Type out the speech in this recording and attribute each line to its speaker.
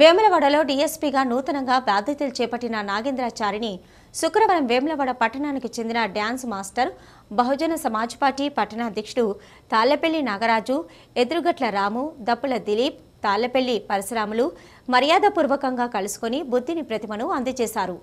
Speaker 1: వేములవాడలో డీఎస్పీగా నూతనంగా బాధ్యతలు చేపట్టిన నాగేంద్రాచారిని శుక్రవారం వేములవాడ పట్టణానికి చెందిన dance master Bahujan Samaj party పట్టణాధ్యక్షుడు తాళ్లపల్లి నాగరాజు ఎదురుగట్ల రాము దప్పుల దిలీప్ తాళ్లపల్లి పరశురాములు మర్యాదపూర్వకంగా కలుసుకుని బుద్ధిని ప్రతిమను అందజేశారు